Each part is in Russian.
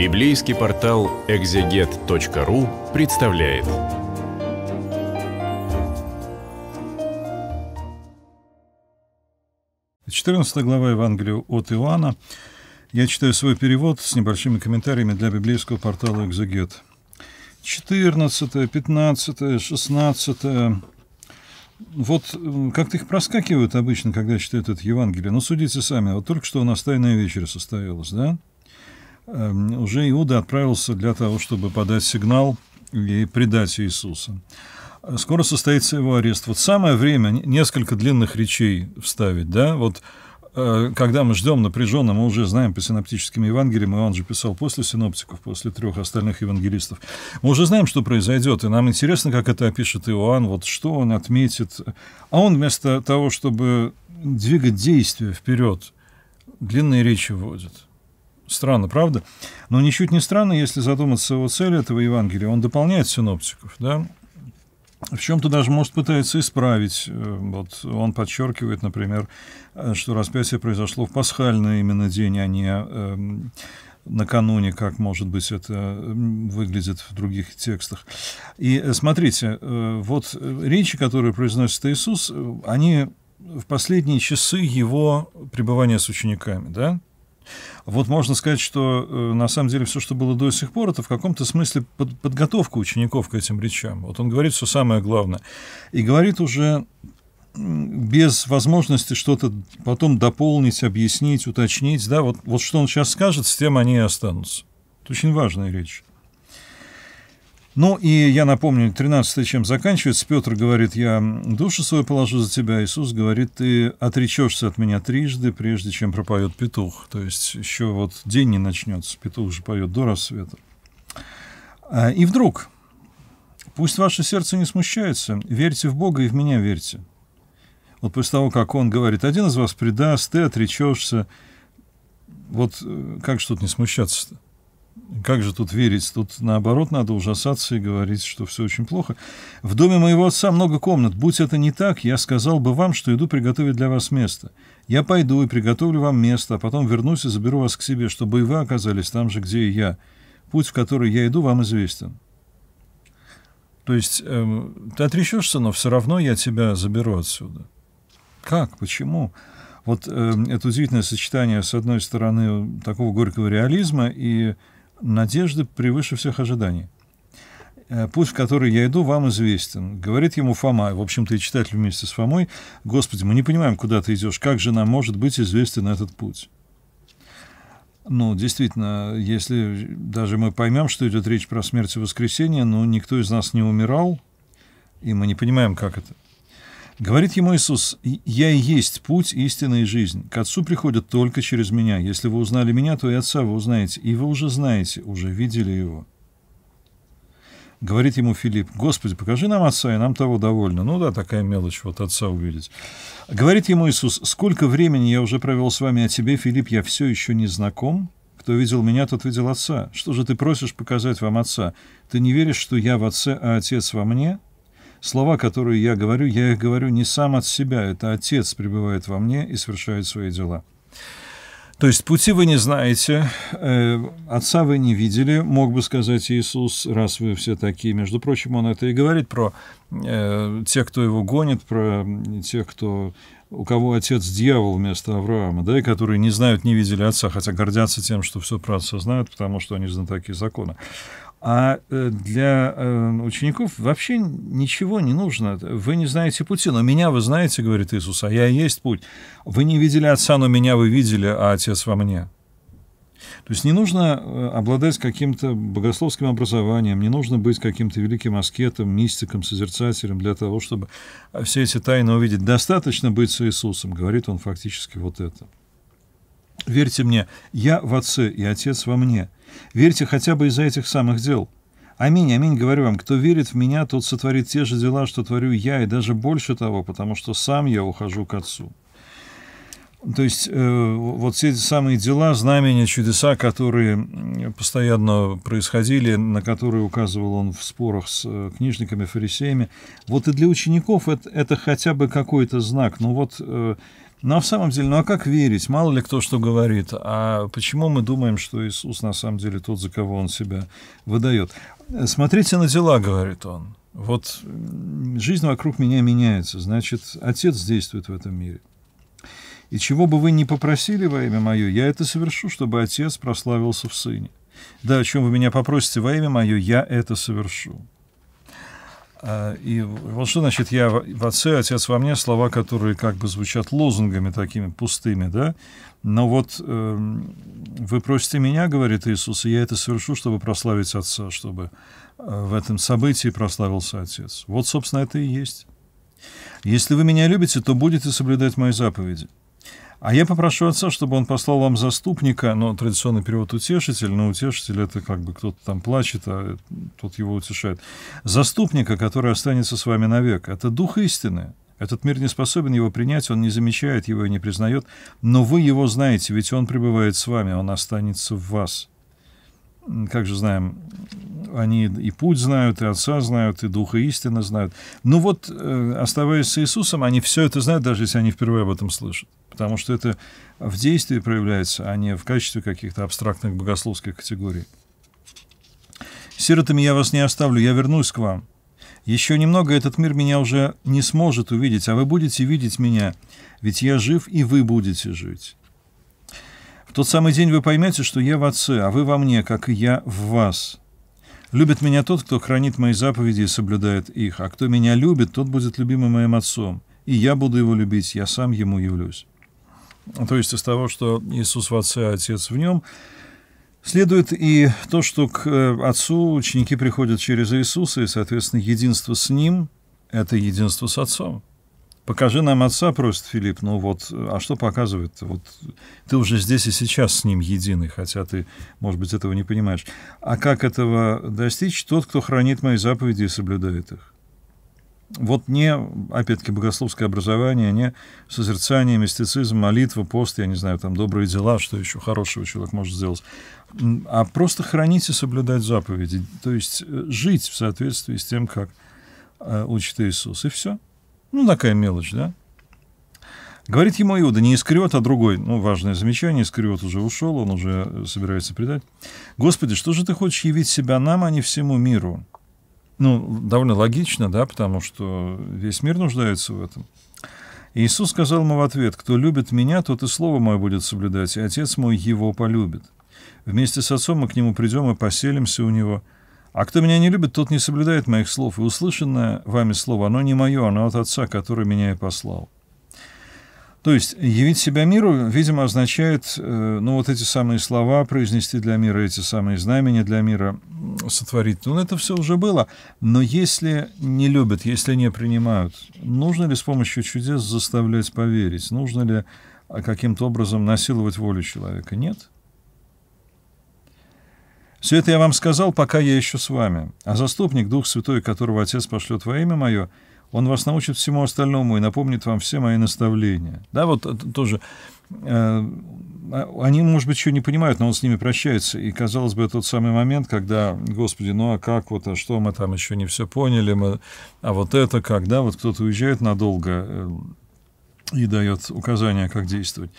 Библейский портал экзегет.ру представляет. Четырнадцатая глава Евангелия от Иоанна. Я читаю свой перевод с небольшими комментариями для библейского портала «Экзегет». 14, 15, 16. Вот как-то их проскакивают обычно, когда читают это Евангелие. Но судите сами, вот только что у нас Тайная вечеря состоялась, да? Эм, уже Иуда отправился для того, чтобы подать сигнал и предать Иисуса. Э, скоро состоится его арест. Вот самое время несколько длинных речей вставить, да, вот э, когда мы ждем напряженно, мы уже знаем по синоптическим Евангелиям, Иоанн же писал после синоптиков, после трех остальных евангелистов, мы уже знаем, что произойдет, и нам интересно, как это опишет Иоанн, вот что он отметит. А он вместо того, чтобы двигать действия вперед, длинные речи вводит – Странно, правда? Но ничуть не странно, если задуматься о цели этого Евангелия. Он дополняет синоптиков, да? В чем-то даже, может, пытается исправить. Э, вот он подчеркивает, например, э, что распятие произошло в пасхальный именно день, а не э, накануне, как, может быть, это выглядит в других текстах. И э, смотрите, вот речи, которые произносит Иисус, они в последние часы его пребывания с учениками, да? Вот можно сказать, что э, на самом деле все, что было до сих пор, это в каком-то смысле под, подготовка учеников к этим речам. Вот он говорит все самое главное. И говорит уже без возможности что-то потом дополнить, объяснить, уточнить. Да, вот, вот что он сейчас скажет, с тем они и останутся. Это очень важная речь. Ну и я напомню, 13 чем заканчивается, Петр говорит, я душу свою положу за тебя, Иисус говорит, ты отречешься от меня трижды, прежде чем пропоет петух. То есть еще вот день не начнется, петух же поет до рассвета. А, и вдруг, пусть ваше сердце не смущается, верьте в Бога и в меня верьте. Вот после того, как он говорит, один из вас предаст, ты отречешься, вот э, как же тут не смущаться-то? Как же тут верить? Тут, наоборот, надо ужасаться и говорить, что все очень плохо. В доме моего отца много комнат. Будь это не так, я сказал бы вам, что иду приготовить для вас место. Я пойду и приготовлю вам место, а потом вернусь и заберу вас к себе, чтобы и вы оказались там же, где и я. Путь, в который я иду, вам известен. То есть эм, ты отрещешься, но все равно я тебя заберу отсюда. Как? Почему? Вот э, это удивительное сочетание, с одной стороны, такого горького реализма и надежды превыше всех ожиданий. Э, путь, в который я иду, вам известен. Говорит ему Фома, в общем-то, и читатель вместе с Фомой, «Господи, мы не понимаем, куда ты идешь, как же нам может быть известен этот путь?» Ну, действительно, если даже мы поймем, что идет речь про смерть и воскресение, но ну, никто из нас не умирал, и мы не понимаем, как это – Говорит ему Иисус, «Я и есть путь, истина и жизнь. К Отцу приходят только через Меня. Если вы узнали Меня, то и Отца вы узнаете, и вы уже знаете, уже видели Его». Говорит ему Филипп, «Господи, покажи нам Отца, и нам того довольно». Ну да, такая мелочь, вот Отца увидеть. Говорит ему Иисус, «Сколько времени я уже провел с вами, о тебе, Филипп, я все еще не знаком? Кто видел меня, тот видел Отца. Что же ты просишь показать вам Отца? Ты не веришь, что я в Отце, а Отец во мне?» Слова, которые я говорю, я их говорю не сам от себя, это Отец пребывает во мне и совершает свои дела. То есть пути вы не знаете, э, отца вы не видели, мог бы сказать Иисус, раз вы все такие. Между прочим, он это и говорит про э, тех, кто его гонит, про тех, кто у кого отец дьявол вместо Авраама, да, и которые не знают, не видели отца, хотя гордятся тем, что все про отца знают, потому что они знатоки закона. А э, для э, учеников вообще ничего не нужно. Вы не знаете пути, но меня вы знаете, говорит Иисус, а я и есть путь. Вы не видели Отца, но меня вы видели, а Отец во мне. То есть не нужно э, обладать каким-то богословским образованием, не нужно быть каким-то великим аскетом, мистиком, созерцателем для того, чтобы все эти тайны увидеть. Достаточно быть с Иисусом, говорит он фактически вот это. Верьте мне, я в Отце и Отец во мне. Верьте хотя бы из-за этих самых дел. Аминь, аминь, говорю вам, кто верит в меня, тот сотворит те же дела, что творю я, и даже больше того, потому что сам я ухожу к Отцу. То есть э, вот все эти самые дела, знамения, чудеса, которые постоянно происходили, на которые указывал он в спорах с э, книжниками, фарисеями, вот и для учеников это, это хотя бы какой-то знак. Но ну вот э, но ну, а в самом деле, ну а как верить? Мало ли кто что говорит. А почему мы думаем, что Иисус на самом деле тот, за кого он себя выдает? Смотрите на дела, говорит он. Вот жизнь вокруг меня меняется, значит, Отец действует в этом мире. И чего бы вы ни попросили во имя мое, я это совершу, чтобы Отец прославился в Сыне. Да, о чем вы меня попросите во имя мое, я это совершу. А, и вот что значит «я в отце, отец во мне» слова, которые как бы звучат лозунгами такими пустыми, да? Но вот э, «вы просите меня, — говорит Иисус, — и я это совершу, чтобы прославить отца, чтобы э, в этом событии прославился отец». Вот, собственно, это и есть. «Если вы меня любите, то будете соблюдать мои заповеди». А я попрошу отца, чтобы он послал вам заступника, но традиционный перевод утешитель, но утешитель это как бы кто-то там плачет, а тот его утешает. Заступника, который останется с вами навек, это дух истины. Этот мир не способен его принять, он не замечает его и не признает, но вы его знаете, ведь он пребывает с вами, он останется в вас. Как же знаем, они и путь знают, и Отца знают, и Духа истины знают. Ну вот, э, оставаясь с Иисусом, они все это знают, даже если они впервые об этом слышат потому что это в действии проявляется, а не в качестве каких-то абстрактных богословских категорий. «Сиротами я вас не оставлю, я вернусь к вам. Еще немного этот мир меня уже не сможет увидеть, а вы будете видеть меня, ведь я жив, и вы будете жить». В тот самый день вы поймете, что я в Отце, а вы во мне, как и я в вас. Любит меня тот, кто хранит мои заповеди и соблюдает их, а кто меня любит, тот будет любимым моим Отцом, и я буду его любить, я сам ему явлюсь то есть из того, что Иисус в Отце, а Отец в Нем, Следует и то, что к э, Отцу ученики приходят через Иисуса, и, соответственно, единство с Ним — это единство с Отцом. «Покажи нам Отца», — просит Филипп, ну вот, а что показывает? Вот ты уже здесь и сейчас с Ним единый, хотя ты, может быть, этого не понимаешь. А как этого достичь? Тот, кто хранит мои заповеди и соблюдает их. Вот не, опять-таки, богословское образование, не созерцание, мистицизм, молитва, пост, я не знаю, там, добрые дела, что еще хорошего человек может сделать, а просто хранить и соблюдать заповеди, то есть э, жить в соответствии с тем, как э, учит Иисус, и все. Ну, такая мелочь, да? Говорит ему Иуда, не искрет, а другой. Ну, важное замечание, Искрет уже ушел, он уже э, собирается предать. «Господи, что же ты хочешь явить себя нам, а не всему миру?» Ну, довольно логично, да, потому что весь мир нуждается в этом. Иисус сказал ему в ответ, «Кто любит меня, тот и слово мое будет соблюдать, и Отец мой его полюбит. Вместе с Отцом мы к нему придем и поселимся у него. А кто меня не любит, тот не соблюдает моих слов, и услышанное вами слово, оно не мое, оно от Отца, который меня и послал». То есть явить себя миру, видимо, означает, э, ну, вот эти самые слова произнести для мира, эти самые знамения для мира сотворить. Ну, это все уже было. Но если не любят, если не принимают, нужно ли с помощью чудес заставлять поверить? Нужно ли а, каким-то образом насиловать волю человека? Нет. Все это я вам сказал, пока я еще с вами. А заступник, Дух Святой, которого Отец пошлет во имя мое – он вас научит всему остальному и напомнит вам все мои наставления. Да, вот тоже э, а, они, может быть, еще не понимают, но он с ними прощается. И, казалось бы, тот самый момент, когда, господи, ну а как вот, а что мы там еще не все поняли, мы, а вот это как, да, вот кто-то уезжает надолго э, и дает указания, как действовать.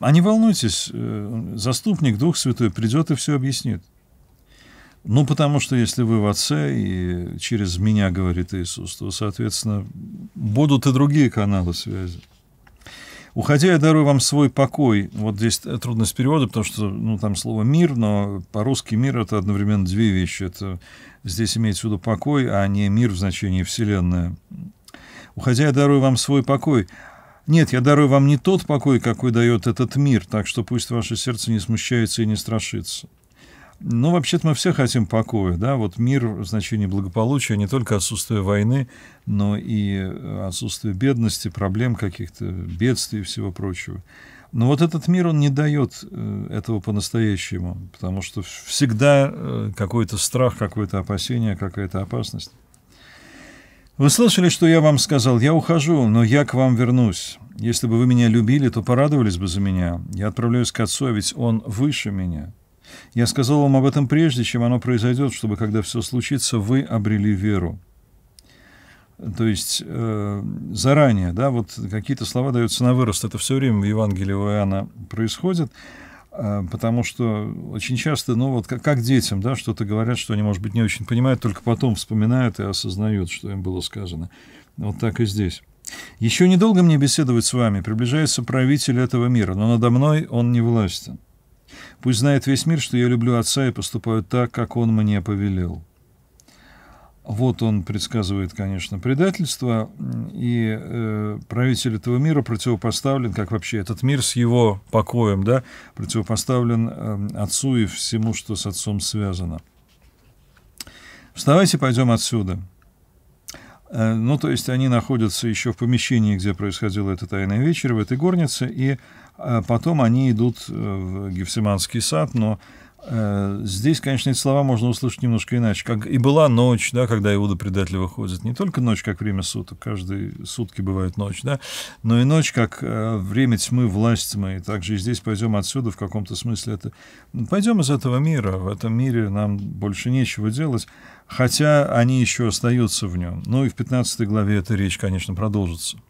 А не волнуйтесь, э, заступник, Дух Святой придет и все объяснит. Ну, потому что если вы в Отце, и через меня говорит Иисус, то, соответственно, будут и другие каналы связи. Уходя, я дарую вам свой покой. Вот здесь трудность перевода, потому что ну, там слово «мир», но по-русски «мир» — это одновременно две вещи. Это здесь имеется в виду покой, а не мир в значении «вселенная». Уходя, я дарую вам свой покой. Нет, я дарую вам не тот покой, какой дает этот мир, так что пусть ваше сердце не смущается и не страшится. Ну, вообще-то мы все хотим покоя, да, вот мир в значении благополучия, не только отсутствие войны, но и э, отсутствие бедности, проблем каких-то, бедствий и всего прочего. Но вот этот мир, он не дает э, этого по-настоящему, потому что всегда э, какой-то страх, какое-то опасение, какая-то опасность. Вы слышали, что я вам сказал? Я ухожу, но я к вам вернусь. Если бы вы меня любили, то порадовались бы за меня. Я отправляюсь к отцу, а ведь он выше меня. Я сказал вам об этом прежде, чем оно произойдет, чтобы, когда все случится, вы обрели веру. То есть э, заранее, да, вот какие-то слова даются на вырост. Это все время в Евангелии у Иоанна происходит, э, потому что очень часто, ну вот как, как детям, да, что-то говорят, что они, может быть, не очень понимают, только потом вспоминают и осознают, что им было сказано. Вот так и здесь. Еще недолго мне беседовать с вами, приближается правитель этого мира, но надо мной он не властен. Пусть знает весь мир, что я люблю отца и поступаю так, как он мне повелел. Вот он предсказывает, конечно, предательство, и э, правитель этого мира противопоставлен, как вообще этот мир с его покоем, да, противопоставлен э, отцу и всему, что с отцом связано. Вставайте, пойдем отсюда. Э, ну, то есть они находятся еще в помещении, где происходила эта тайная вечеря, в этой горнице, и э, потом они идут э, в Гефсиманский сад, но Э, здесь, конечно, эти слова можно услышать немножко иначе. Как и была ночь, да, когда Иуда предатель выходит. Не только ночь, как время суток, каждые сутки бывает ночь, да, но и ночь, как э, время тьмы, власть тьмы. Также и здесь пойдем отсюда в каком-то смысле. Это... Ну, пойдем из этого мира. В этом мире нам больше нечего делать, хотя они еще остаются в нем. Ну и в 15 главе эта речь, конечно, продолжится.